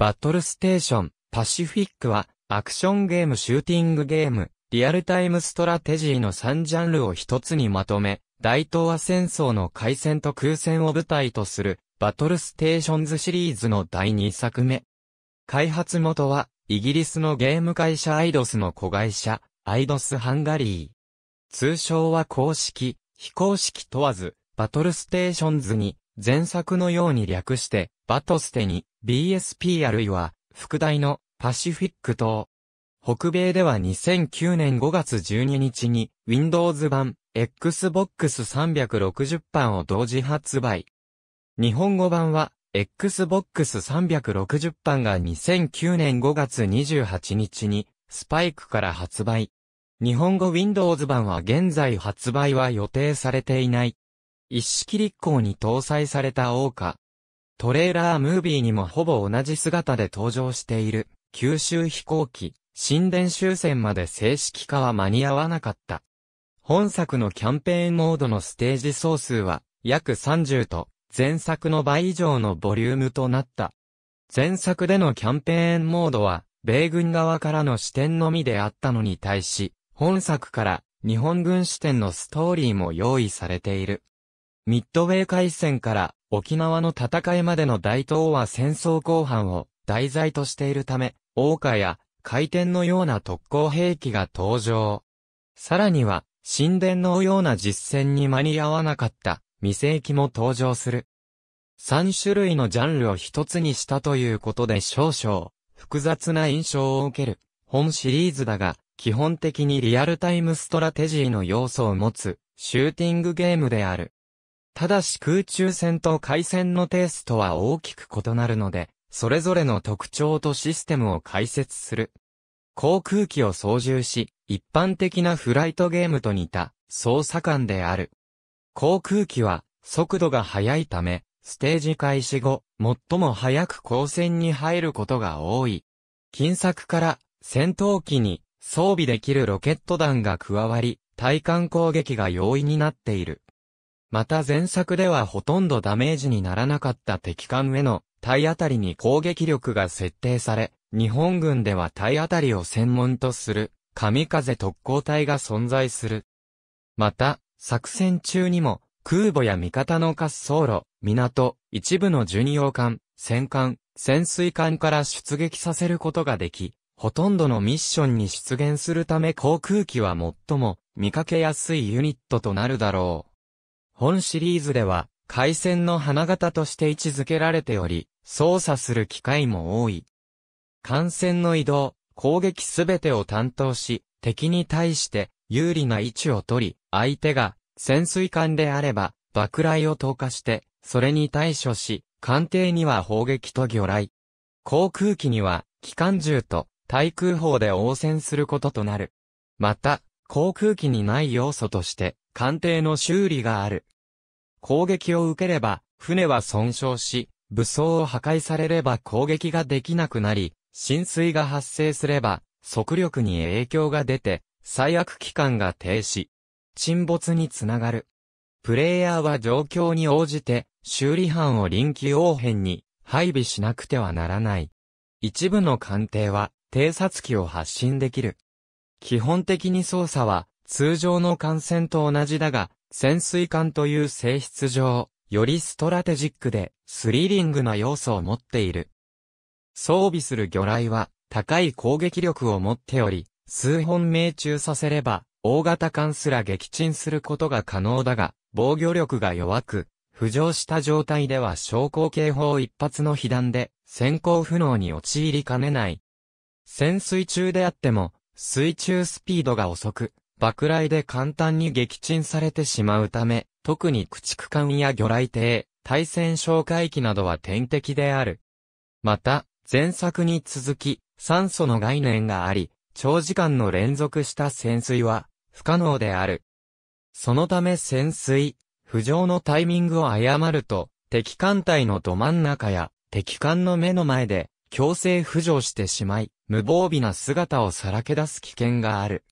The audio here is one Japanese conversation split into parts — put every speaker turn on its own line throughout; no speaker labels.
バトルステーション、パシフィックは、アクションゲーム、シューティングゲーム、リアルタイムストラテジーの3ジャンルを一つにまとめ、大東亜戦争の海戦と空戦を舞台とする、バトルステーションズシリーズの第2作目。開発元は、イギリスのゲーム会社アイドスの子会社、アイドスハンガリー。通称は公式、非公式問わず、バトルステーションズに、前作のように略して、バトステに、BSP あるいは、副題のパシフィック島。北米では2009年5月12日に Windows 版 Xbox 360版を同時発売。日本語版は Xbox 360版が2009年5月28日にスパイクから発売。日本語 Windows 版は現在発売は予定されていない。一式立候に搭載された桜花、トレーラームービーにもほぼ同じ姿で登場している、九州飛行機、新電終戦まで正式化は間に合わなかった。本作のキャンペーンモードのステージ総数は、約30と、前作の倍以上のボリュームとなった。前作でのキャンペーンモードは、米軍側からの視点のみであったのに対し、本作から日本軍視点のストーリーも用意されている。ミッドウェー海戦から沖縄の戦いまでの大東亜戦争後半を題材としているため、王家や回転のような特攻兵器が登場。さらには、神殿のような実戦に間に合わなかった未世紀も登場する。三種類のジャンルを一つにしたということで少々複雑な印象を受ける本シリーズだが、基本的にリアルタイムストラテジーの要素を持つシューティングゲームである。ただし空中戦と海戦のテイストは大きく異なるので、それぞれの特徴とシステムを解説する。航空機を操縦し、一般的なフライトゲームと似た操作感である。航空機は速度が速いため、ステージ開始後、最も早く光線に入ることが多い。近作から戦闘機に装備できるロケット弾が加わり、対艦攻撃が容易になっている。また前作ではほとんどダメージにならなかった敵艦への体当たりに攻撃力が設定され、日本軍では体当たりを専門とする、神風特攻隊が存在する。また、作戦中にも、空母や味方の滑走路、港、一部の巡洋艦、戦艦、潜水艦から出撃させることができ、ほとんどのミッションに出現するため航空機は最も見かけやすいユニットとなるだろう。本シリーズでは、回線の花形として位置づけられており、操作する機会も多い。艦船の移動、攻撃すべてを担当し、敵に対して有利な位置を取り、相手が潜水艦であれば、爆雷を投下して、それに対処し、艦艇には砲撃と魚雷。航空機には、機関銃と対空砲で応戦することとなる。また、航空機にない要素として、艦艇の修理がある。攻撃を受ければ、船は損傷し、武装を破壊されれば攻撃ができなくなり、浸水が発生すれば、速力に影響が出て、最悪期間が停止。沈没につながる。プレイヤーは状況に応じて、修理班を臨機応変に配備しなくてはならない。一部の艦艇は、偵察機を発信できる。基本的に操作は、通常の艦船と同じだが、潜水艦という性質上、よりストラテジックで、スリリングな要素を持っている。装備する魚雷は、高い攻撃力を持っており、数本命中させれば、大型艦すら撃沈することが可能だが、防御力が弱く、浮上した状態では昇降警報一発の被弾で、先行不能に陥りかねない。潜水中であっても、水中スピードが遅く、爆雷で簡単に撃沈されてしまうため、特に駆逐艦や魚雷艇、対戦哨戒機などは天敵である。また、前作に続き、酸素の概念があり、長時間の連続した潜水は、不可能である。そのため潜水、浮上のタイミングを誤ると、敵艦隊のど真ん中や、敵艦の目の前で、強制浮上してしまい、無防備な姿をさらけ出す危険がある。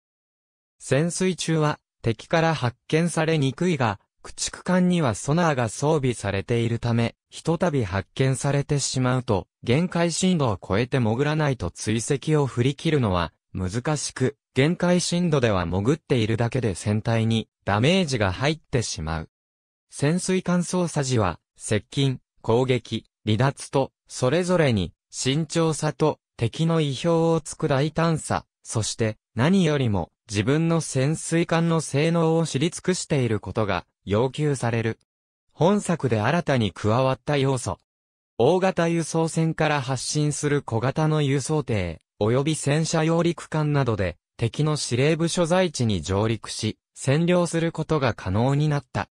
潜水中は敵から発見されにくいが、駆逐艦にはソナーが装備されているため、ひとたび発見されてしまうと、限界深度を超えて潜らないと追跡を振り切るのは難しく、限界深度では潜っているだけで船体にダメージが入ってしまう。潜水艦操作時は、接近、攻撃、離脱と、それぞれに慎重さと敵の意表をつく大胆さ、そして何よりも自分の潜水艦の性能を知り尽くしていることが要求される。本作で新たに加わった要素。大型輸送船から発進する小型の輸送艇、及び戦車揚陸艦などで敵の司令部所在地に上陸し、占領することが可能になった。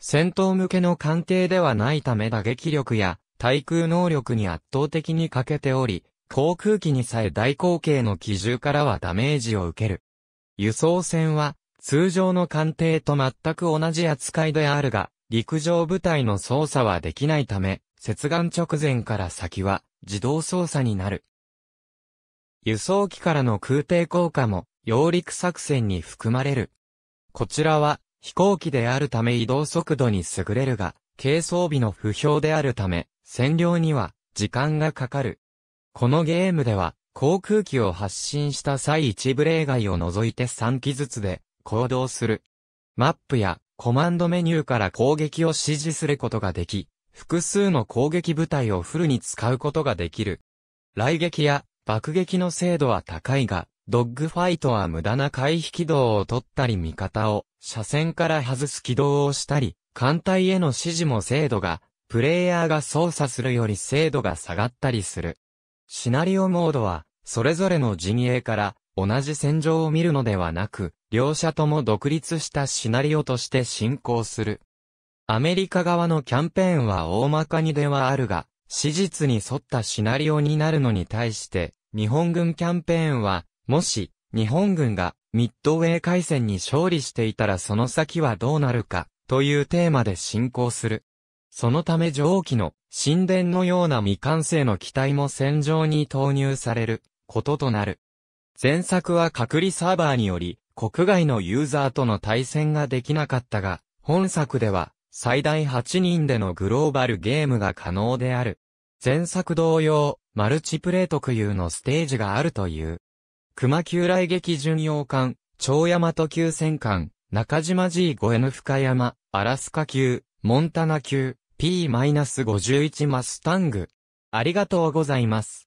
戦闘向けの艦艇ではないため打撃力や対空能力に圧倒的に欠けており、航空機にさえ大口径の機銃からはダメージを受ける。輸送船は、通常の艦艇と全く同じ扱いであるが、陸上部隊の操作はできないため、接岸直前から先は自動操作になる。輸送機からの空挺効果も、揚陸作戦に含まれる。こちらは、飛行機であるため移動速度に優れるが、軽装備の不評であるため、占領には時間がかかる。このゲームでは、航空機を発進した際一部例外を除いて3機ずつで行動する。マップやコマンドメニューから攻撃を指示することができ、複数の攻撃部隊をフルに使うことができる。雷撃や爆撃の精度は高いが、ドッグファイトは無駄な回避軌道を取ったり味方を車線から外す軌道をしたり、艦隊への指示も精度がプレイヤーが操作するより精度が下がったりする。シナリオモードは、それぞれの陣営から同じ戦場を見るのではなく、両者とも独立したシナリオとして進行する。アメリカ側のキャンペーンは大まかにではあるが、史実に沿ったシナリオになるのに対して、日本軍キャンペーンは、もし、日本軍がミッドウェー海戦に勝利していたらその先はどうなるか、というテーマで進行する。そのため蒸気の神殿のような未完成の機体も戦場に投入されることとなる。前作は隔離サーバーにより国外のユーザーとの対戦ができなかったが、本作では最大8人でのグローバルゲームが可能である。前作同様、マルチプレイ特有のステージがあるという。熊旧来劇巡洋艦、長山と急戦艦、中島 G5N 深山、アラスカ級、モンタナ級、P-51 マスタング。ありがとうございます。